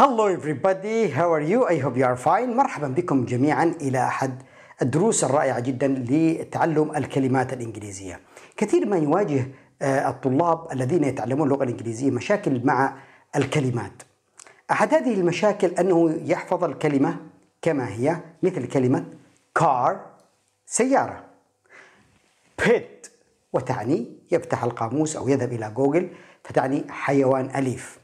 Hello everybody how are you I hope you are fine مرحبا بكم جميعا إلى أحد الدروس الرائعة جدا لتعلم الكلمات الإنجليزية كثير ما يواجه آه، الطلاب الذين يتعلمون اللغة الإنجليزية مشاكل مع الكلمات أحد هذه المشاكل أنه يحفظ الكلمة كما هي مثل كلمة car سيارة pit وتعني يفتح القاموس أو يذهب إلى جوجل فتعني حيوان أليف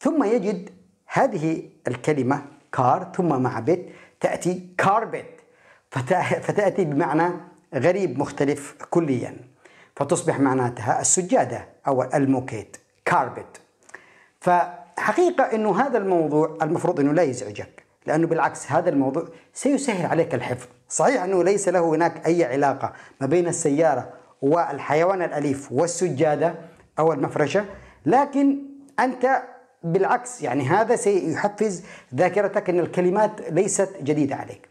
ثم يجد هذه الكلمة كار ثم مع بيت تأتي كاربت فتأتي بمعنى غريب مختلف كليا فتصبح معناتها السجادة أو الموكيت كاربت فحقيقة أنه هذا الموضوع المفروض أنه لا يزعجك لأنه بالعكس هذا الموضوع سيسهل عليك الحفظ صحيح أنه ليس له هناك أي علاقة ما بين السيارة والحيوان الأليف والسجادة أو المفرشة لكن أنت بالعكس يعني هذا سيحفز ذاكرتك أن الكلمات ليست جديدة عليك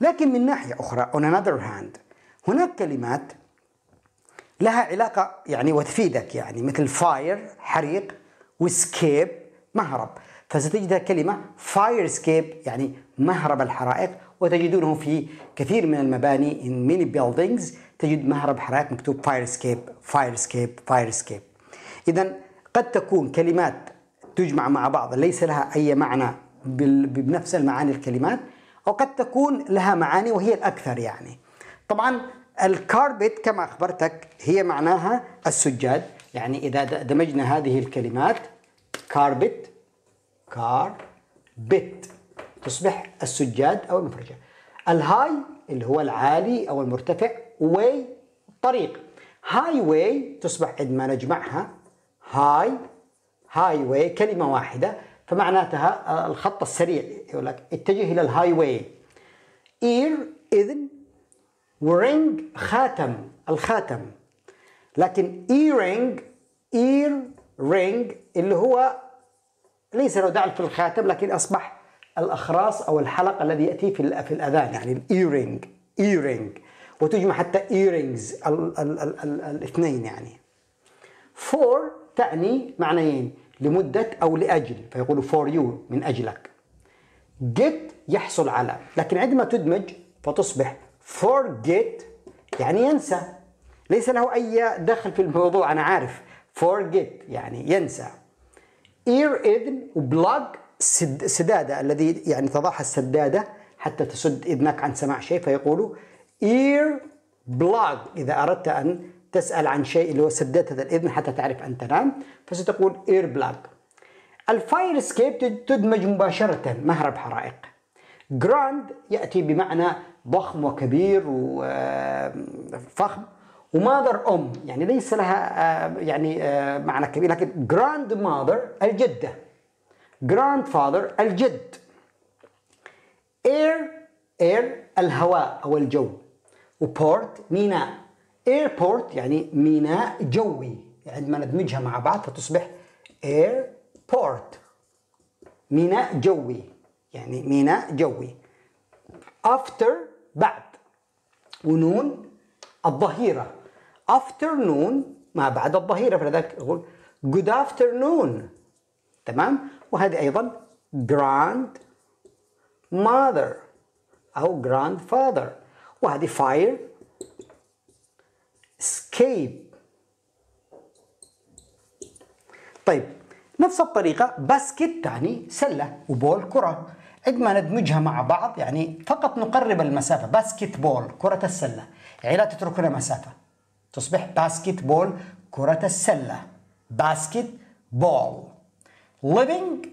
لكن من ناحية أخرى on another hand هناك كلمات لها علاقة يعني وتفيدك يعني مثل فاير حريق وسكيب مهرب فستجد كلمة فاير اسكيب يعني مهرب الحرائق وتجدونه في كثير من المباني in many buildings تجد مهرب حرائق مكتوب فاير اسكيب فاير اسكيب فاير اسكيب. إذا قد تكون كلمات تجمع مع بعض ليس لها أي معنى بنفس المعاني الكلمات أو قد تكون لها معاني وهي الأكثر يعني طبعا الكاربت كما أخبرتك هي معناها السجاد يعني إذا دمجنا هذه الكلمات كاربت كار بت تصبح السجاد أو المفرجة الهاي اللي هو العالي أو المرتفع واي طريق هاي واي تصبح عندما نجمعها هاي هاي واي كلمة واحدة فمعناتها آه، الخط السريع يقول لك اتجه إلى الهاي واي إير إذن ورينج خاتم الخاتم لكن إيرينج إير رينج اللي هو ليس له داعي في الخاتم لكن أصبح الأخراس أو الحلق الذي يأتي في في الأذان يعني الإيرينج إيرينج وتجمع حتى إيرينجز الاثنين يعني فور تعني معنيين لمدة أو لأجل فيقول for you من أجلك get يحصل على لكن عندما تدمج فتصبح forget يعني ينسى ليس له أي دخل في الموضوع أنا عارف forget يعني ينسى ear إذن وبلغ سد سدادة الذي يعني تضعها السدادة حتى تسد إذنك عن سماع شيء فيقول ear بلاج إذا أردت أن تسأل عن شيء اللي هو سددت هذا الإذن حتى تعرف أن تنام فستقول إير بلاك الفاير سكيب تدمج مباشرة مهرب حرائق جراند يأتي بمعنى ضخم وكبير وفخم وماذر أم يعني ليس لها يعني معنى كبير لكن جراند ماذر الجدة جراند فاذر الجد اير اير الهواء أو الجو وبورت ميناء ايربورت يعني ميناء جوي عندما يعني ندمجها مع بعض فتصبح ايربورت ميناء جوي يعني ميناء جوي after بعد ونون الظهيرة afternoon ما بعد الظهيرة فلذلك أقول good afternoon تمام وهذه أيضا grand mother أو grandfather وهذه fire سكيب طيب نفس الطريقة باسكت تعني سلة وبول كرة عندما ندمجها مع بعض يعني فقط نقرب المسافة باسكت بول كرة السلة يعني لا تترك هنا مسافة تصبح باسكت بول كرة السلة باسكت بول living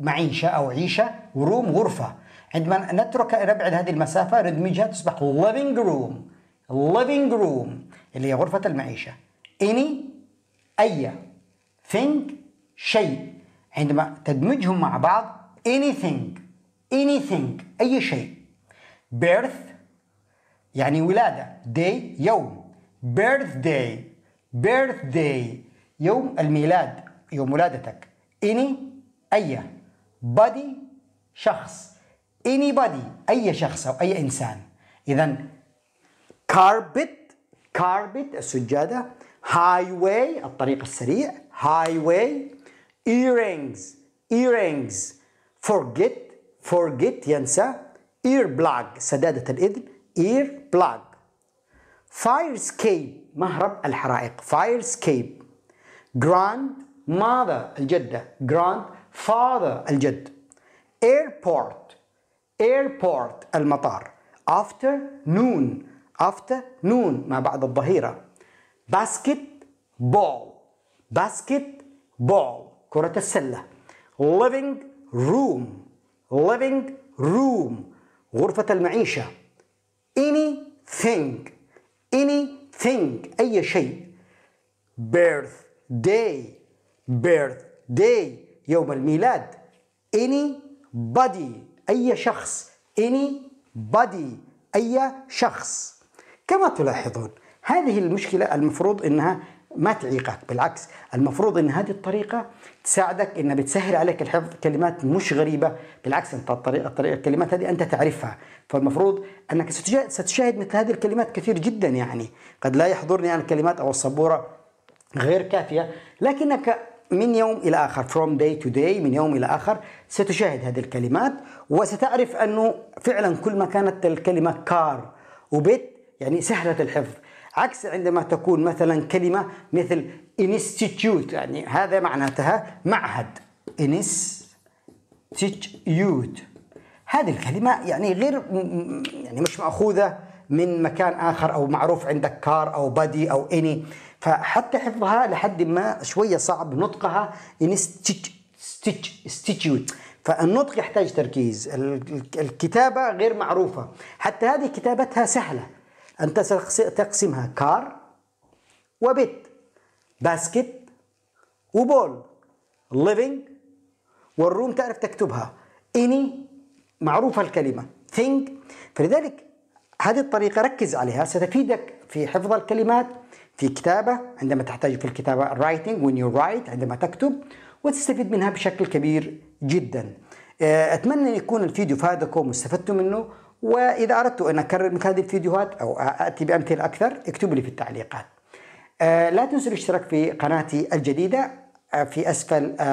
معيشة أو عيشة وروم غرفة عندما نترك نبعد هذه المسافة ندمجها تصبح living room living room اللي هي غرفة المعيشة any أي thing شيء عندما تدمجهم مع بعض anything anything أي شيء birth يعني ولادة day يوم birthday birthday يوم الميلاد يوم ولادتك any أي body شخص anybody أي شخص أو أي إنسان إذا carpet carpet السجادة highway الطريق السريع highway earrings earrings forget forget ينسى earplug سدادة الإذن earplug fire escape مهرب الحرائق fire escape grand mother الجدة grand father الجد airport airport المطار after noon after noon مع بعض الظهيرة basket ball basket ball كرة السلة living room living room غرفة المعيشة anything anything أي شيء birthday birthday يوم الميلاد anybody أي شخص anybody أي شخص كما تلاحظون هذه المشكلة المفروض أنها ما تعيقك بالعكس المفروض أن هذه الطريقة تساعدك أنها بتسهل عليك الحفظ كلمات مش غريبة بالعكس أنت الطريقة الطريقة الكلمات هذه أنت تعرفها فالمفروض أنك ستشاهد مثل هذه الكلمات كثير جدا يعني قد لا يحضرني أنا الكلمات أو الصبورة غير كافية لكنك من يوم إلى آخر from day to day من يوم إلى آخر ستشاهد هذه الكلمات وستعرف أنه فعلا كل ما كانت الكلمة كار وبيت يعني سهلة الحفظ عكس عندما تكون مثلا كلمة مثل انستيتيوت يعني هذا معناتها معهد انستيتيوت هذه الكلمة يعني غير يعني مش مأخوذة من مكان آخر أو معروف عندك كار أو بادي أو اني فحتى حفظها لحد ما شوية صعب نطقها انستيتيوت فالنطق يحتاج تركيز الكتابة غير معروفة حتى هذه كتابتها سهلة انت تقسمها كار وبيت باسكت وبول ليفينج والروم تعرف تكتبها اني معروفة الكلمة ثينك فلذلك هذه الطريقة ركز عليها ستفيدك في حفظ الكلمات في كتابة عندما تحتاج في الكتابة رايتنج وين يو رايت عندما تكتب وتستفيد منها بشكل كبير جدا أتمنى أن يكون الفيديو فادكم واستفدتم منه وإذا أردت أن أكرر مثل هذه الفيديوهات أو أتي بأمثلة أكثر اكتبوا لي في التعليقات آه، لا تنسوا الاشتراك في قناتي الجديدة آه، في أسفل آه،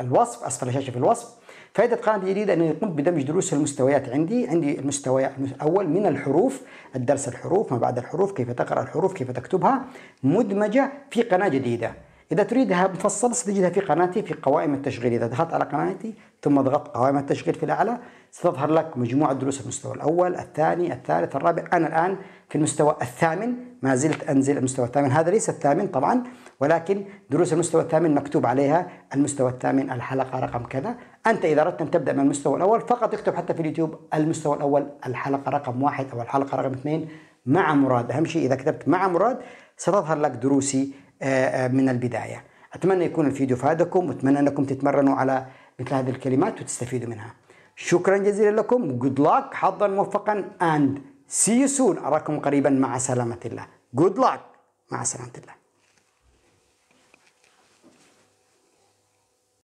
الوصف أسفل الشاشة في الوصف فائدة قناة جديدة أنني قمت بدمج دروس المستويات عندي عندي المستوى الأول من الحروف الدرس الحروف ما بعد الحروف كيف تقرأ الحروف كيف تكتبها مدمجة في قناة جديدة إذا تريدها مفصلة ستجدها في قناتي في قوائم التشغيل إذا دخلت على قناتي ثم ضغطت قوائم التشغيل في الأعلى ستظهر لك مجموعة دروس المستوى الأول الثاني الثالث الرابع أنا الآن في المستوى الثامن ما زلت أنزل المستوى الثامن هذا ليس الثامن طبعا ولكن دروس المستوى الثامن مكتوب عليها المستوى الثامن الحلقة رقم كذا أنت إذا أردت أن تبدأ من المستوى الأول فقط اكتب حتى في اليوتيوب المستوى الأول الحلقة رقم واحد أو الحلقة رقم اثنين مع مراد أهم شيء إذا كتبت مع مراد ستظهر لك دروسي آه، آه، من البداية أتمنى يكون الفيديو فادكم وأتمنى أنكم تتمرنوا على مثل هذه الكلمات وتستفيدوا منها شكرا جزيلا لكم good luck حظا موفقا and see you soon أراكم قريبا مع سلامة الله good luck مع سلامة الله